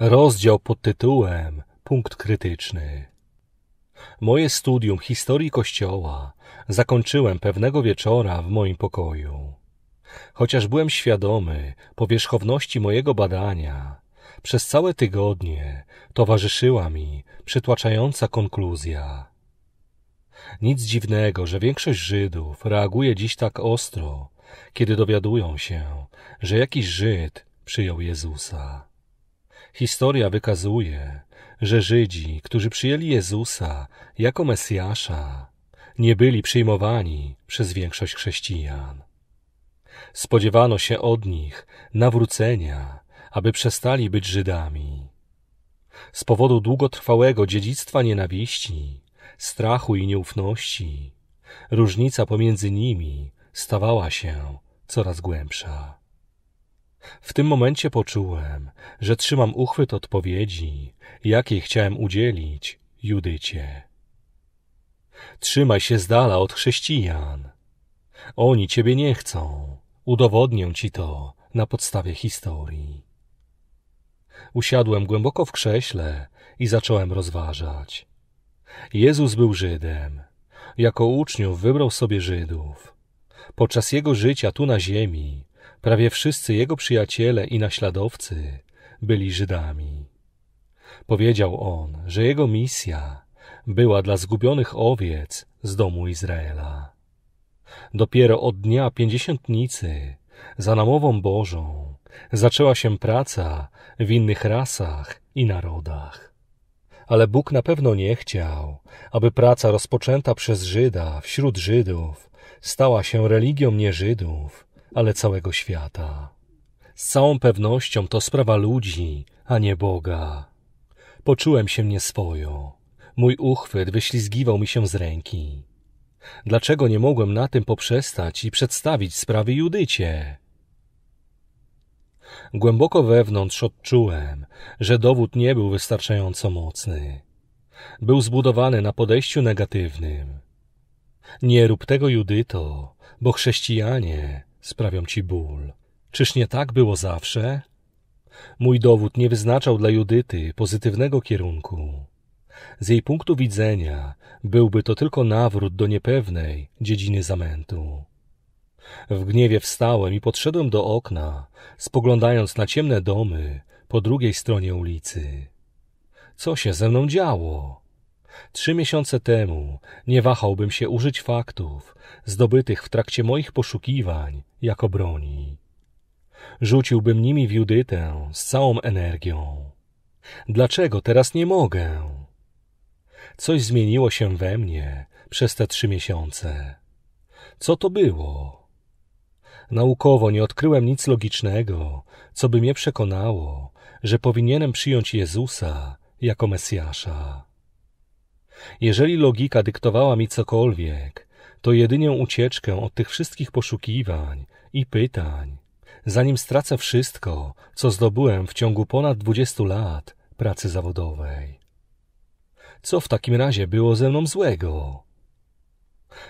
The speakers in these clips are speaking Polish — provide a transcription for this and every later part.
Rozdział pod tytułem Punkt krytyczny. Moje studium historii Kościoła zakończyłem pewnego wieczora w moim pokoju. Chociaż byłem świadomy powierzchowności mojego badania, przez całe tygodnie towarzyszyła mi przytłaczająca konkluzja. Nic dziwnego, że większość Żydów reaguje dziś tak ostro, kiedy dowiadują się, że jakiś Żyd przyjął Jezusa. Historia wykazuje, że Żydzi, którzy przyjęli Jezusa jako Mesjasza, nie byli przyjmowani przez większość chrześcijan. Spodziewano się od nich nawrócenia, aby przestali być Żydami. Z powodu długotrwałego dziedzictwa nienawiści, strachu i nieufności, różnica pomiędzy nimi stawała się coraz głębsza. W tym momencie poczułem, że trzymam uchwyt odpowiedzi, jakiej chciałem udzielić Judycie. Trzymaj się z dala od chrześcijan. Oni ciebie nie chcą. Udowodnię ci to na podstawie historii. Usiadłem głęboko w krześle i zacząłem rozważać. Jezus był Żydem. Jako uczniów wybrał sobie Żydów. Podczas jego życia tu na ziemi Prawie wszyscy jego przyjaciele i naśladowcy byli Żydami. Powiedział on, że jego misja była dla zgubionych owiec z domu Izraela. Dopiero od dnia pięćdziesiątnicy, za namową Bożą, zaczęła się praca w innych rasach i narodach. Ale Bóg na pewno nie chciał, aby praca rozpoczęta przez Żyda wśród Żydów stała się religią nieżydów ale całego świata. Z całą pewnością to sprawa ludzi, a nie Boga. Poczułem się nieswojo. Mój uchwyt wyślizgiwał mi się z ręki. Dlaczego nie mogłem na tym poprzestać i przedstawić sprawy Judycie? Głęboko wewnątrz odczułem, że dowód nie był wystarczająco mocny. Był zbudowany na podejściu negatywnym. Nie rób tego, Judyto, bo chrześcijanie sprawią ci ból. Czyż nie tak było zawsze? Mój dowód nie wyznaczał dla Judyty pozytywnego kierunku. Z jej punktu widzenia byłby to tylko nawrót do niepewnej dziedziny zamętu. W gniewie wstałem i podszedłem do okna, spoglądając na ciemne domy po drugiej stronie ulicy. Co się ze mną działo? Trzy miesiące temu nie wahałbym się użyć faktów zdobytych w trakcie moich poszukiwań jako broni. Rzuciłbym nimi w Judytę z całą energią. Dlaczego teraz nie mogę? Coś zmieniło się we mnie przez te trzy miesiące. Co to było? Naukowo nie odkryłem nic logicznego, co by mnie przekonało, że powinienem przyjąć Jezusa jako Mesjasza. Jeżeli logika dyktowała mi cokolwiek, to jedynie ucieczkę od tych wszystkich poszukiwań i pytań. Zanim stracę wszystko, co zdobyłem w ciągu ponad dwudziestu lat pracy zawodowej. Co w takim razie było ze mną złego?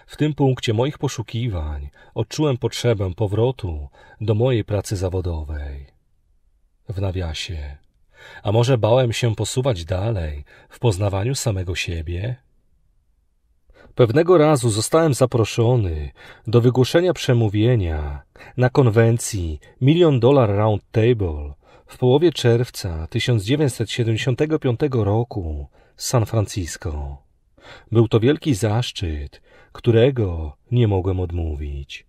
W tym punkcie moich poszukiwań odczułem potrzebę powrotu do mojej pracy zawodowej. W nawiasie a może bałem się posuwać dalej w poznawaniu samego siebie? Pewnego razu zostałem zaproszony do wygłoszenia przemówienia na konwencji Million Dollar Round Table w połowie czerwca 1975 roku w San Francisco. Był to wielki zaszczyt, którego nie mogłem odmówić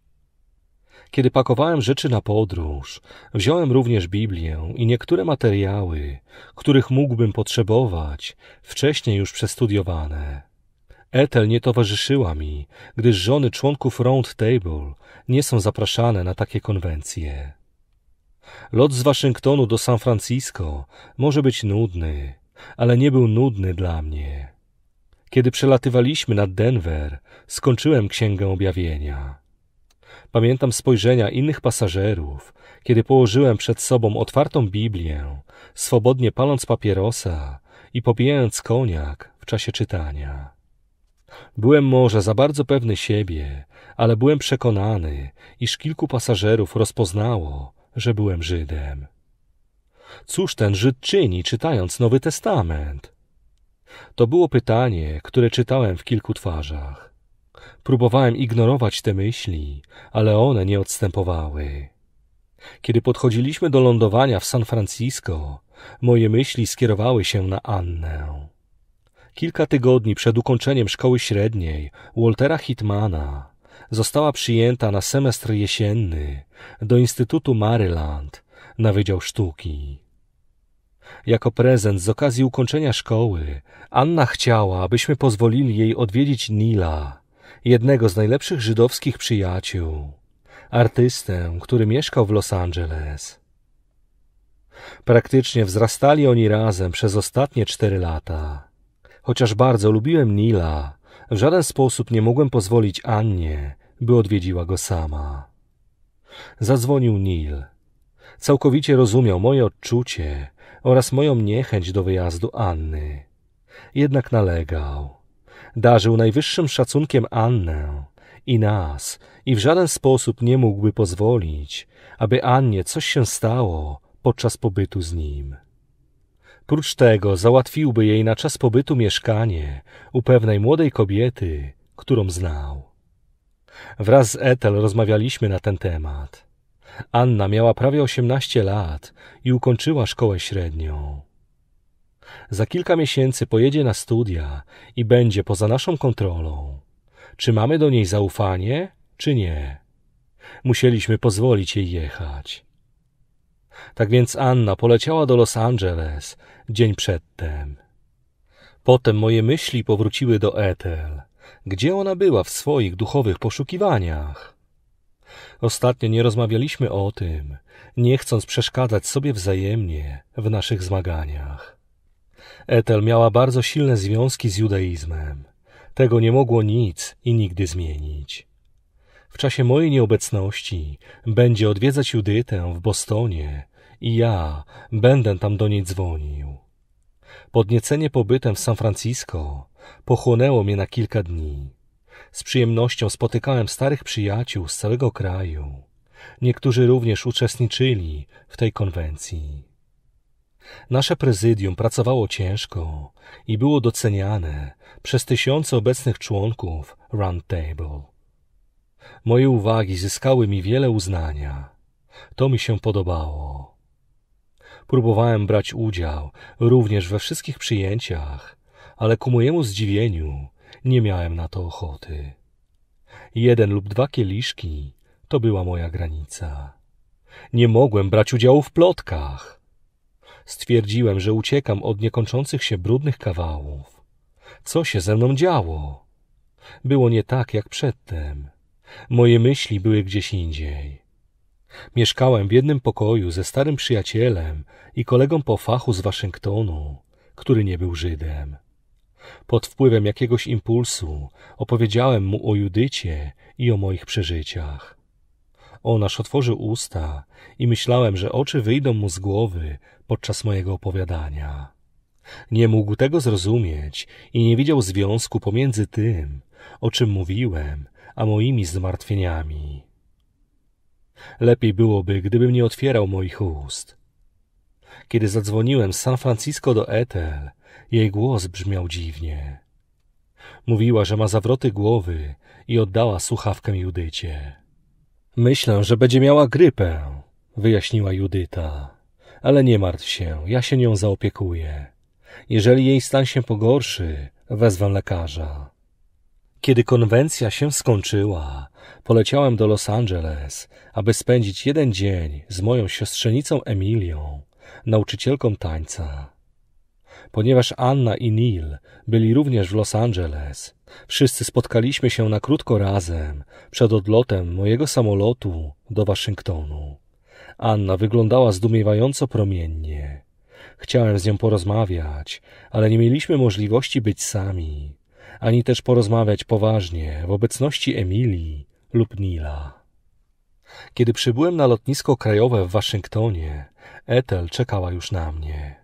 kiedy pakowałem rzeczy na podróż. Wziąłem również Biblię i niektóre materiały, których mógłbym potrzebować, wcześniej już przestudiowane. Ethel nie towarzyszyła mi, gdyż żony członków Round Table nie są zapraszane na takie konwencje. Lot z Waszyngtonu do San Francisco może być nudny, ale nie był nudny dla mnie. Kiedy przelatywaliśmy nad Denver, skończyłem Księgę Objawienia. Pamiętam spojrzenia innych pasażerów, kiedy położyłem przed sobą otwartą Biblię, swobodnie paląc papierosa i popijając koniak w czasie czytania. Byłem może za bardzo pewny siebie, ale byłem przekonany, iż kilku pasażerów rozpoznało, że byłem Żydem. Cóż ten Żyd czyni, czytając Nowy Testament? To było pytanie, które czytałem w kilku twarzach. Próbowałem ignorować te myśli, ale one nie odstępowały. Kiedy podchodziliśmy do lądowania w San Francisco, moje myśli skierowały się na Annę. Kilka tygodni przed ukończeniem szkoły średniej Waltera Hitmana została przyjęta na semestr jesienny do Instytutu Maryland na Wydział Sztuki. Jako prezent z okazji ukończenia szkoły, Anna chciała, abyśmy pozwolili jej odwiedzić Nila jednego z najlepszych żydowskich przyjaciół, artystę, który mieszkał w Los Angeles. Praktycznie wzrastali oni razem przez ostatnie cztery lata. Chociaż bardzo lubiłem Nila, w żaden sposób nie mogłem pozwolić Annie, by odwiedziła go sama. Zadzwonił Nil. Całkowicie rozumiał moje odczucie oraz moją niechęć do wyjazdu Anny. Jednak nalegał darzył najwyższym szacunkiem Annę i nas i w żaden sposób nie mógłby pozwolić, aby Annie coś się stało podczas pobytu z nim. Prócz tego załatwiłby jej na czas pobytu mieszkanie u pewnej młodej kobiety, którą znał. Wraz z Ethel rozmawialiśmy na ten temat. Anna miała prawie 18 lat i ukończyła szkołę średnią. Za kilka miesięcy pojedzie na studia i będzie poza naszą kontrolą. Czy mamy do niej zaufanie, czy nie? Musieliśmy pozwolić jej jechać. Tak więc Anna poleciała do Los Angeles dzień przedtem. Potem moje myśli powróciły do Ethel, gdzie ona była w swoich duchowych poszukiwaniach. Ostatnio nie rozmawialiśmy o tym, nie chcąc przeszkadzać sobie wzajemnie w naszych zmaganiach. Etel miała bardzo silne związki z judaizmem. Tego nie mogło nic i nigdy zmienić. W czasie mojej nieobecności będzie odwiedzać Judytę w Bostonie i ja będę tam do niej dzwonił. Podniecenie pobytem w San Francisco pochłonęło mnie na kilka dni. Z przyjemnością spotykałem starych przyjaciół z całego kraju. Niektórzy również uczestniczyli w tej konwencji. Nasze prezydium pracowało ciężko i było doceniane przez tysiące obecnych członków Roundtable. Moje uwagi zyskały mi wiele uznania. To mi się podobało. Próbowałem brać udział również we wszystkich przyjęciach, ale ku mojemu zdziwieniu nie miałem na to ochoty. Jeden lub dwa kieliszki to była moja granica. Nie mogłem brać udziału w plotkach Stwierdziłem, że uciekam od niekończących się brudnych kawałów. Co się ze mną działo? Było nie tak jak przedtem. Moje myśli były gdzieś indziej. Mieszkałem w jednym pokoju ze starym przyjacielem i kolegą po fachu z Waszyngtonu, który nie był Żydem. Pod wpływem jakiegoś impulsu opowiedziałem mu o Judycie i o moich przeżyciach. On aż otworzył usta i myślałem, że oczy wyjdą mu z głowy podczas mojego opowiadania. Nie mógł tego zrozumieć i nie widział związku pomiędzy tym, o czym mówiłem, a moimi zmartwieniami. Lepiej byłoby, gdybym nie otwierał moich ust. Kiedy zadzwoniłem z San Francisco do Ethel, jej głos brzmiał dziwnie. Mówiła, że ma zawroty głowy i oddała słuchawkę Judycie. Myślę, że będzie miała grypę, wyjaśniła Judyta. Ale nie martw się, ja się nią zaopiekuję. Jeżeli jej stan się pogorszy, wezwę lekarza. Kiedy konwencja się skończyła, poleciałem do Los Angeles, aby spędzić jeden dzień z moją siostrzenicą Emilią, nauczycielką tańca. Ponieważ Anna i Neil byli również w Los Angeles, Wszyscy spotkaliśmy się na krótko razem, przed odlotem mojego samolotu do Waszyngtonu. Anna wyglądała zdumiewająco promiennie. Chciałem z nią porozmawiać, ale nie mieliśmy możliwości być sami, ani też porozmawiać poważnie w obecności Emilii lub Nila. Kiedy przybyłem na lotnisko krajowe w Waszyngtonie, Ethel czekała już na mnie.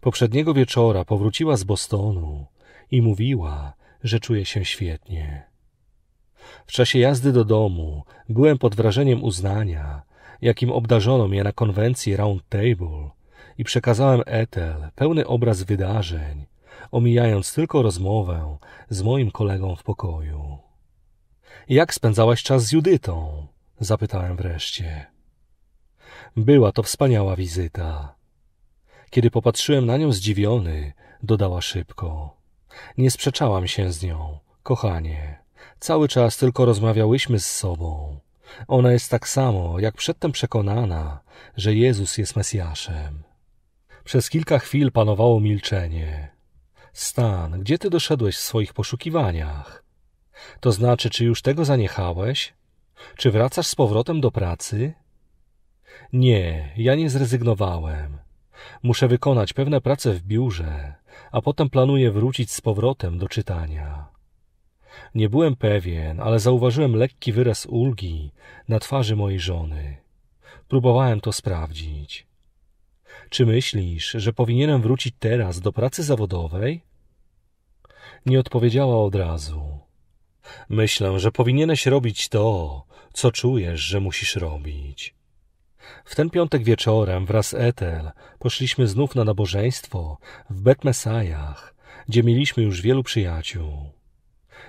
Poprzedniego wieczora powróciła z Bostonu i mówiła, że czuję się świetnie. W czasie jazdy do domu byłem pod wrażeniem uznania, jakim obdarzono mnie na konwencji Round Table i przekazałem Ethel pełny obraz wydarzeń, omijając tylko rozmowę z moim kolegą w pokoju. Jak spędzałaś czas z Judytą? zapytałem wreszcie. Była to wspaniała wizyta. Kiedy popatrzyłem na nią zdziwiony, dodała szybko. Nie sprzeczałam się z nią, kochanie. Cały czas tylko rozmawiałyśmy z sobą. Ona jest tak samo, jak przedtem przekonana, że Jezus jest Mesjaszem. Przez kilka chwil panowało milczenie. Stan, gdzie ty doszedłeś w swoich poszukiwaniach? To znaczy, czy już tego zaniechałeś? Czy wracasz z powrotem do pracy? Nie, ja nie zrezygnowałem. Muszę wykonać pewne prace w biurze a potem planuję wrócić z powrotem do czytania. Nie byłem pewien, ale zauważyłem lekki wyraz ulgi na twarzy mojej żony. Próbowałem to sprawdzić. Czy myślisz, że powinienem wrócić teraz do pracy zawodowej? Nie odpowiedziała od razu. Myślę, że powinieneś robić to, co czujesz, że musisz robić. W ten piątek wieczorem wraz z Ethel poszliśmy znów na nabożeństwo w Beth Mesajach, gdzie mieliśmy już wielu przyjaciół.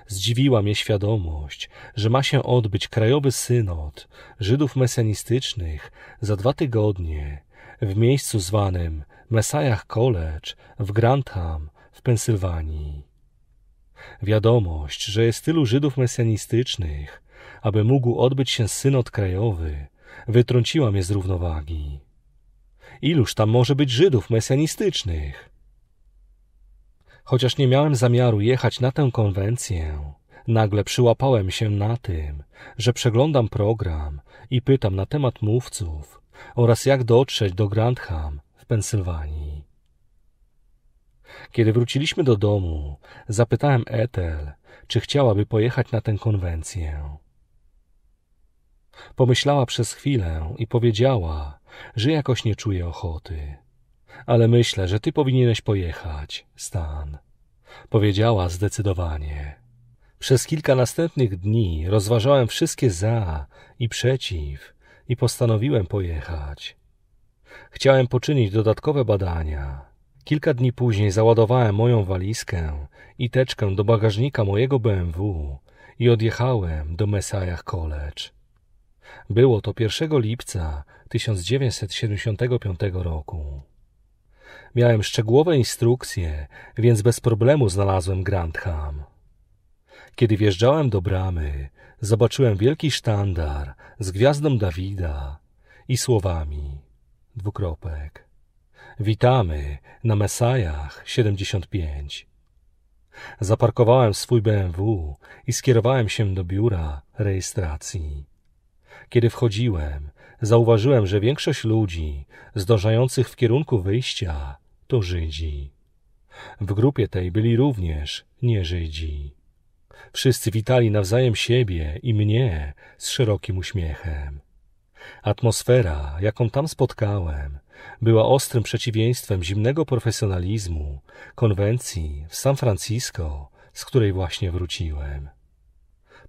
Zdziwiła mnie świadomość, że ma się odbyć krajowy synod Żydów mesjanistycznych za dwa tygodnie w miejscu zwanym Messiah College w Grantham w Pensylwanii. Wiadomość, że jest tylu Żydów mesjanistycznych, aby mógł odbyć się synod krajowy, Wytrąciła mnie z równowagi. Iluż tam może być Żydów mesjanistycznych? Chociaż nie miałem zamiaru jechać na tę konwencję, nagle przyłapałem się na tym, że przeglądam program i pytam na temat mówców oraz jak dotrzeć do Grantham w Pensylwanii. Kiedy wróciliśmy do domu, zapytałem Ethel, czy chciałaby pojechać na tę konwencję. Pomyślała przez chwilę i powiedziała, że jakoś nie czuje ochoty. Ale myślę, że ty powinieneś pojechać, Stan. Powiedziała zdecydowanie. Przez kilka następnych dni rozważałem wszystkie za i przeciw i postanowiłem pojechać. Chciałem poczynić dodatkowe badania. Kilka dni później załadowałem moją walizkę i teczkę do bagażnika mojego BMW i odjechałem do Messiah College. Było to 1 lipca 1975 roku. Miałem szczegółowe instrukcje, więc bez problemu znalazłem Grantham. Kiedy wjeżdżałem do bramy, zobaczyłem wielki sztandar z gwiazdą Dawida i słowami dwukropek. Witamy na Mesajach 75. Zaparkowałem swój BMW i skierowałem się do biura rejestracji. Kiedy wchodziłem, zauważyłem, że większość ludzi zdążających w kierunku wyjścia to Żydzi. W grupie tej byli również nie-Żydzi. Wszyscy witali nawzajem siebie i mnie z szerokim uśmiechem. Atmosfera, jaką tam spotkałem, była ostrym przeciwieństwem zimnego profesjonalizmu konwencji w San Francisco, z której właśnie wróciłem.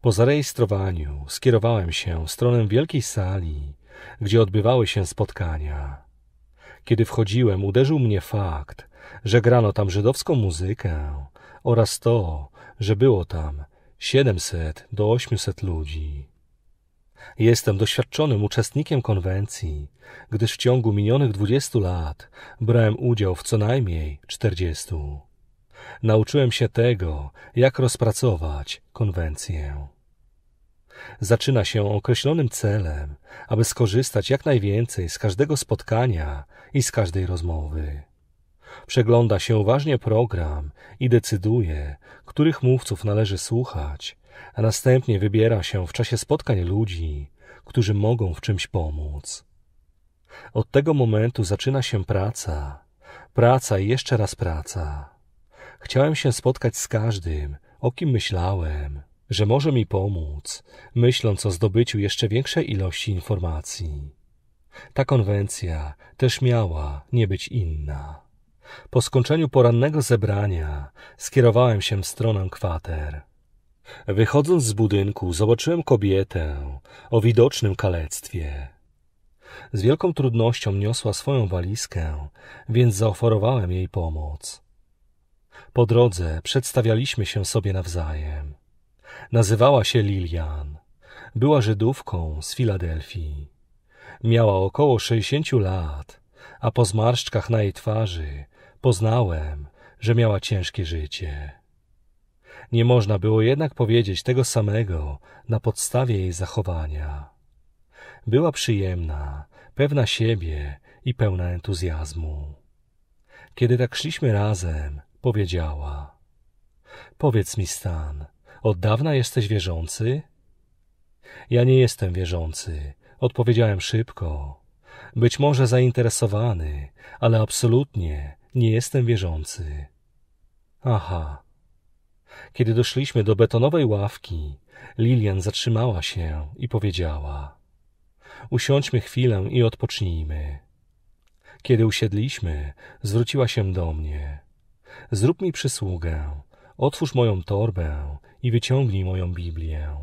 Po zarejestrowaniu skierowałem się w stronę wielkiej sali, gdzie odbywały się spotkania. Kiedy wchodziłem, uderzył mnie fakt, że grano tam żydowską muzykę oraz to, że było tam 700 do 800 ludzi. Jestem doświadczonym uczestnikiem konwencji, gdyż w ciągu minionych 20 lat brałem udział w co najmniej 40 nauczyłem się tego, jak rozpracować konwencję. Zaczyna się określonym celem, aby skorzystać jak najwięcej z każdego spotkania i z każdej rozmowy. Przegląda się uważnie program i decyduje, których mówców należy słuchać, a następnie wybiera się w czasie spotkań ludzi, którzy mogą w czymś pomóc. Od tego momentu zaczyna się praca, praca i jeszcze raz praca. Chciałem się spotkać z każdym, o kim myślałem, że może mi pomóc, myśląc o zdobyciu jeszcze większej ilości informacji. Ta konwencja też miała nie być inna. Po skończeniu porannego zebrania skierowałem się w stronę kwater. Wychodząc z budynku, zobaczyłem kobietę o widocznym kalectwie. Z wielką trudnością niosła swoją walizkę, więc zaoferowałem jej pomoc. Po drodze przedstawialiśmy się sobie nawzajem. Nazywała się Lilian. Była Żydówką z Filadelfii. Miała około sześćdziesięciu lat, a po zmarszczkach na jej twarzy poznałem, że miała ciężkie życie. Nie można było jednak powiedzieć tego samego na podstawie jej zachowania. Była przyjemna, pewna siebie i pełna entuzjazmu. Kiedy tak szliśmy razem, powiedziała: Powiedz mi, Stan, od dawna jesteś wierzący? Ja nie jestem wierzący, odpowiedziałem szybko. Być może zainteresowany, ale absolutnie nie jestem wierzący. Aha. Kiedy doszliśmy do betonowej ławki, Lilian zatrzymała się i powiedziała: Usiądźmy chwilę i odpocznijmy. Kiedy usiedliśmy, zwróciła się do mnie. Zrób mi przysługę, otwórz moją torbę i wyciągnij moją Biblię.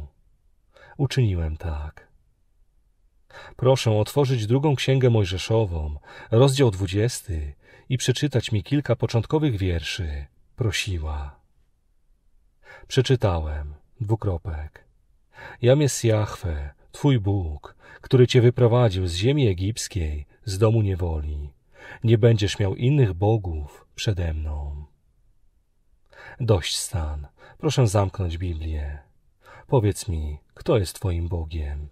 Uczyniłem tak. Proszę otworzyć drugą księgę Mojżeszową, rozdział dwudziesty i przeczytać mi kilka początkowych wierszy, prosiła. Przeczytałem, dwukropek. Jam jest Jahwe, Twój Bóg, który Cię wyprowadził z ziemi egipskiej, z domu niewoli nie będziesz miał innych bogów przede mną. Dość stan, proszę zamknąć Biblię. Powiedz mi, kto jest Twoim Bogiem?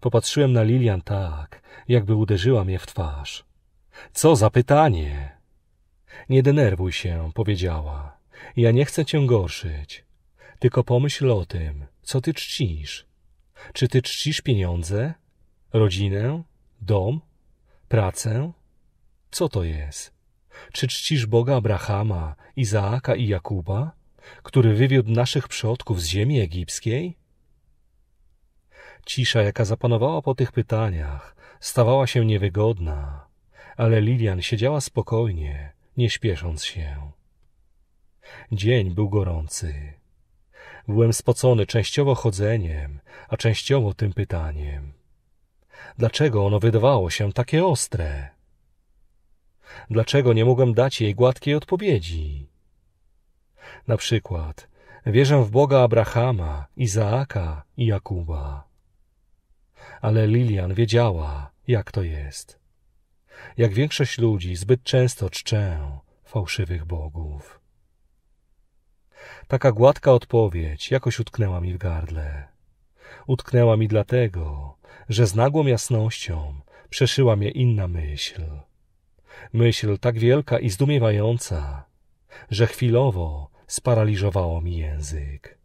Popatrzyłem na Lilian tak, jakby uderzyła mnie w twarz. Co za pytanie! Nie denerwuj się, powiedziała. Ja nie chcę cię gorszyć. Tylko pomyśl o tym, co ty czcisz. Czy ty czcisz pieniądze? Rodzinę? Dom? Pracę? Co to jest? Czy czcisz Boga Abrahama, Izaaka i Jakuba, który wywiódł naszych przodków z ziemi egipskiej? Cisza, jaka zapanowała po tych pytaniach, stawała się niewygodna, ale Lilian siedziała spokojnie, nie śpiesząc się. Dzień był gorący. Byłem spocony częściowo chodzeniem, a częściowo tym pytaniem dlaczego ono wydawało się takie ostre. Dlaczego nie mogłem dać jej gładkiej odpowiedzi? Na przykład, wierzę w Boga Abrahama, Izaaka i Jakuba. Ale Lilian wiedziała, jak to jest. Jak większość ludzi, zbyt często czczę fałszywych bogów. Taka gładka odpowiedź jakoś utknęła mi w gardle. Utknęła mi dlatego, że z nagłą jasnością przeszyła mnie inna myśl. Myśl tak wielka i zdumiewająca, że chwilowo sparaliżowało mi język.